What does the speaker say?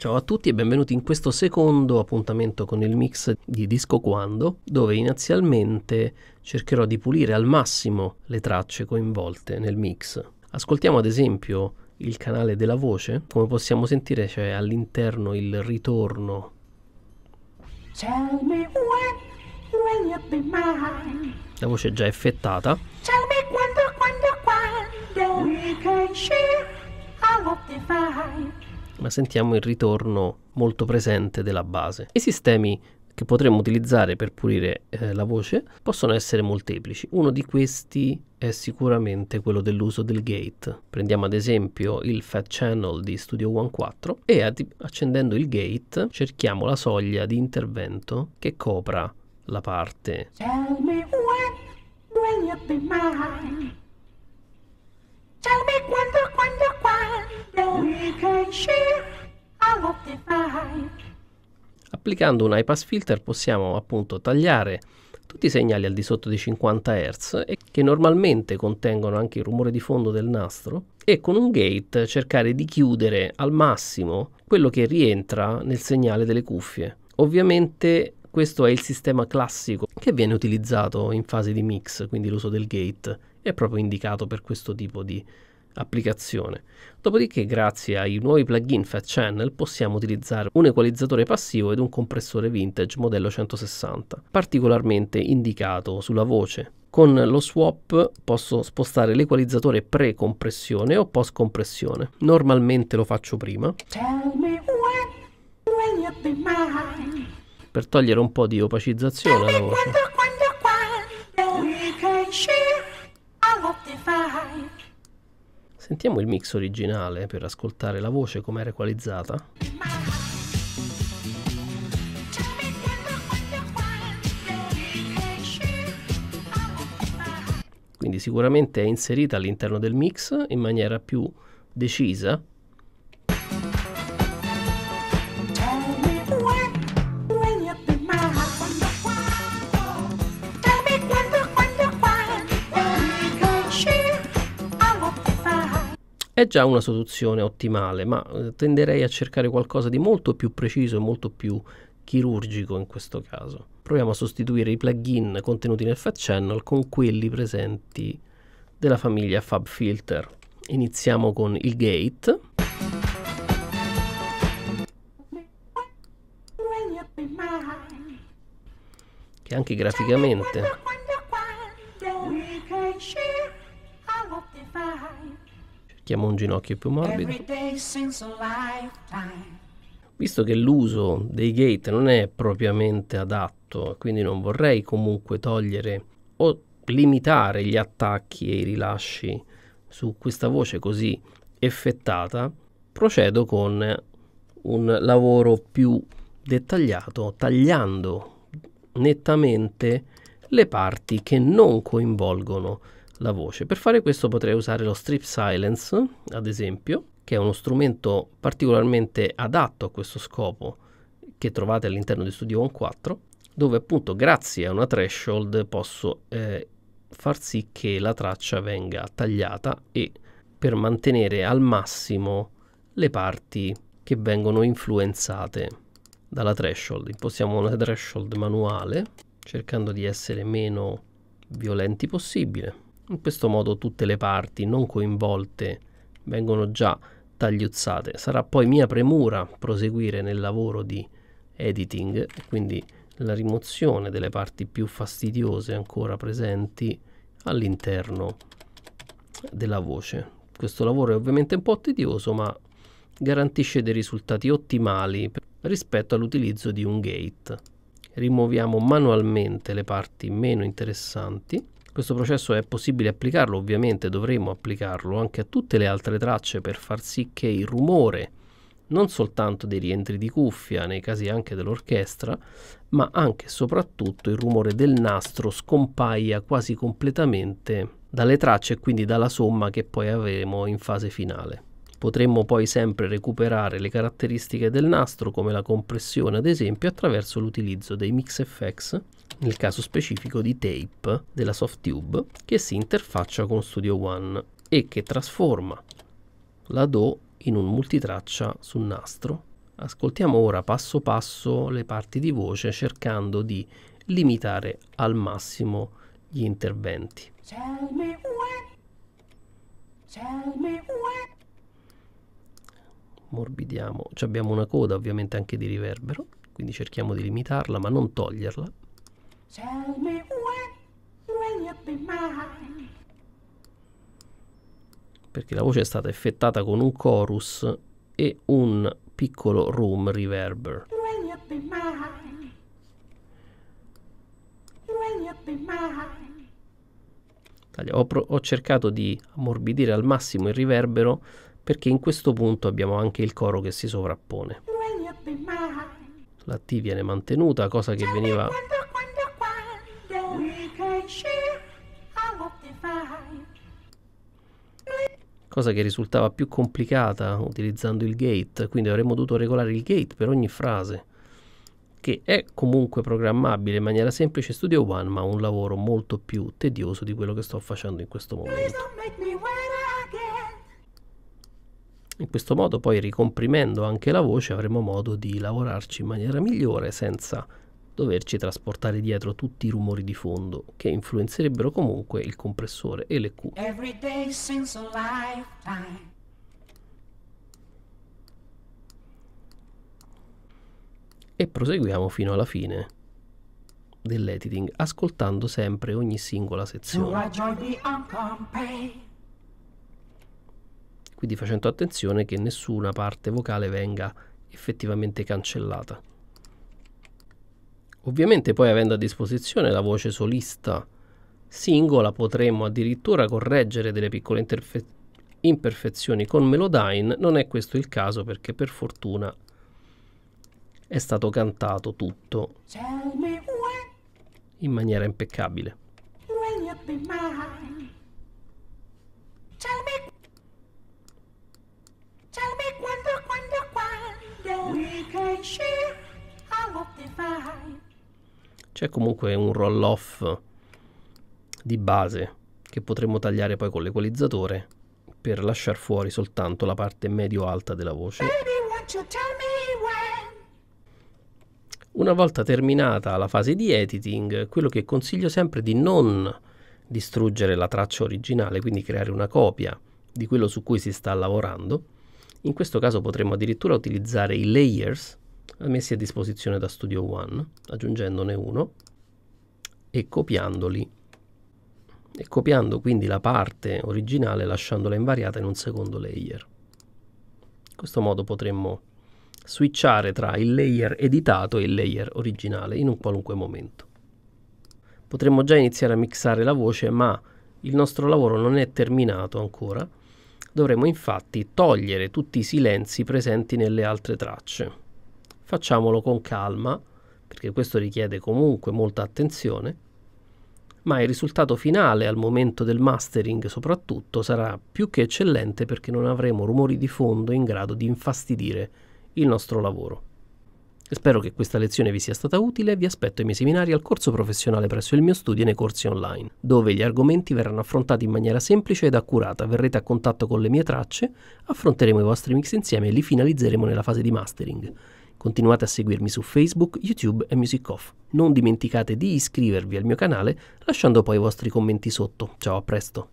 Ciao a tutti e benvenuti in questo secondo appuntamento con il mix di Disco Quando, dove inizialmente cercherò di pulire al massimo le tracce coinvolte nel mix. Ascoltiamo ad esempio il canale della voce, come possiamo sentire c'è all'interno il ritorno. Tell me When, when la voce è già effettata. Tell me Quando, quando, quando we can share ma sentiamo il ritorno molto presente della base. I sistemi che potremmo utilizzare per pulire eh, la voce possono essere molteplici. Uno di questi è sicuramente quello dell'uso del gate. Prendiamo ad esempio il Fat Channel di Studio One 4 e accendendo il gate cerchiamo la soglia di intervento che copra la parte. Tell me when, will you be mine? Applicando un high-pass filter possiamo appunto tagliare tutti i segnali al di sotto dei 50 Hz e che normalmente contengono anche il rumore di fondo del nastro e con un gate cercare di chiudere al massimo quello che rientra nel segnale delle cuffie. Ovviamente questo è il sistema classico che viene utilizzato in fase di mix, quindi l'uso del gate è proprio indicato per questo tipo di applicazione. Dopodiché grazie ai nuovi plugin Fat Channel possiamo utilizzare un equalizzatore passivo ed un compressore vintage modello 160, particolarmente indicato sulla voce. Con lo swap posso spostare l'equalizzatore pre-compressione o post-compressione. Normalmente lo faccio prima. Per togliere un po' di opacizzazione alla voce. Sentiamo il mix originale per ascoltare la voce come era equalizzata. Quindi sicuramente è inserita all'interno del mix in maniera più decisa è già una soluzione ottimale, ma eh, tenderei a cercare qualcosa di molto più preciso e molto più chirurgico in questo caso. Proviamo a sostituire i plugin contenuti nel Fat Channel con quelli presenti della famiglia FabFilter. Iniziamo con il gate. che anche graficamente Chiamo un ginocchio più morbido. Visto che l'uso dei gate non è propriamente adatto, quindi non vorrei comunque togliere o limitare gli attacchi e i rilasci su questa voce così effettata, procedo con un lavoro più dettagliato, tagliando nettamente le parti che non coinvolgono la voce. Per fare questo potrei usare lo strip silence, ad esempio, che è uno strumento particolarmente adatto a questo scopo che trovate all'interno di Studio One 4, dove appunto grazie a una threshold posso eh, far sì che la traccia venga tagliata e per mantenere al massimo le parti che vengono influenzate dalla threshold. Impostiamo una threshold manuale cercando di essere meno violenti possibile. In questo modo tutte le parti non coinvolte vengono già tagliuzzate. Sarà poi mia premura proseguire nel lavoro di editing, quindi la rimozione delle parti più fastidiose ancora presenti all'interno della voce. Questo lavoro è ovviamente un po' tedioso, ma garantisce dei risultati ottimali rispetto all'utilizzo di un gate. Rimuoviamo manualmente le parti meno interessanti questo processo è possibile applicarlo, ovviamente dovremo applicarlo anche a tutte le altre tracce per far sì che il rumore non soltanto dei rientri di cuffia, nei casi anche dell'orchestra, ma anche e soprattutto il rumore del nastro scompaia quasi completamente dalle tracce e quindi dalla somma che poi avremo in fase finale. Potremmo poi sempre recuperare le caratteristiche del nastro come la compressione ad esempio attraverso l'utilizzo dei MixFX, nel caso specifico di tape della SoftTube, che si interfaccia con Studio One e che trasforma la Do in un multitraccia sul nastro. Ascoltiamo ora passo passo le parti di voce cercando di limitare al massimo gli interventi. Tell me what, tell me what morbidiamo, cioè abbiamo una coda ovviamente anche di riverbero, quindi cerchiamo di limitarla ma non toglierla. When, when Perché la voce è stata effettata con un chorus e un piccolo room reverber. Ho, ho cercato di ammorbidire al massimo il riverbero perché in questo punto abbiamo anche il coro che si sovrappone. La T viene mantenuta, cosa che veniva cosa che risultava più complicata utilizzando il gate, quindi avremmo dovuto regolare il gate per ogni frase, che è comunque programmabile in maniera semplice Studio One, ma un lavoro molto più tedioso di quello che sto facendo in questo momento. In questo modo poi ricomprimendo anche la voce avremo modo di lavorarci in maniera migliore senza doverci trasportare dietro tutti i rumori di fondo che influenzerebbero comunque il compressore e le Q. E proseguiamo fino alla fine dell'editing ascoltando sempre ogni singola sezione quindi facendo attenzione che nessuna parte vocale venga effettivamente cancellata. Ovviamente poi avendo a disposizione la voce solista singola potremmo addirittura correggere delle piccole imperfezioni con Melodyne, non è questo il caso perché per fortuna è stato cantato tutto in maniera impeccabile. c'è comunque un roll off di base che potremmo tagliare poi con l'equalizzatore per lasciar fuori soltanto la parte medio alta della voce una volta terminata la fase di editing quello che consiglio sempre è di non distruggere la traccia originale quindi creare una copia di quello su cui si sta lavorando in questo caso potremmo addirittura utilizzare i layers messi a disposizione da Studio One, aggiungendone uno e copiandoli e copiando quindi la parte originale lasciandola invariata in un secondo layer. In questo modo potremmo switchare tra il layer editato e il layer originale in un qualunque momento. Potremmo già iniziare a mixare la voce ma il nostro lavoro non è terminato ancora. Dovremo infatti togliere tutti i silenzi presenti nelle altre tracce facciamolo con calma, perché questo richiede comunque molta attenzione, ma il risultato finale al momento del mastering soprattutto sarà più che eccellente perché non avremo rumori di fondo in grado di infastidire il nostro lavoro. Spero che questa lezione vi sia stata utile vi aspetto ai miei seminari al corso professionale presso il mio studio e nei corsi online, dove gli argomenti verranno affrontati in maniera semplice ed accurata, verrete a contatto con le mie tracce, affronteremo i vostri mix insieme e li finalizzeremo nella fase di mastering. Continuate a seguirmi su Facebook, YouTube e Music Off. Non dimenticate di iscrivervi al mio canale lasciando poi i vostri commenti sotto. Ciao, a presto!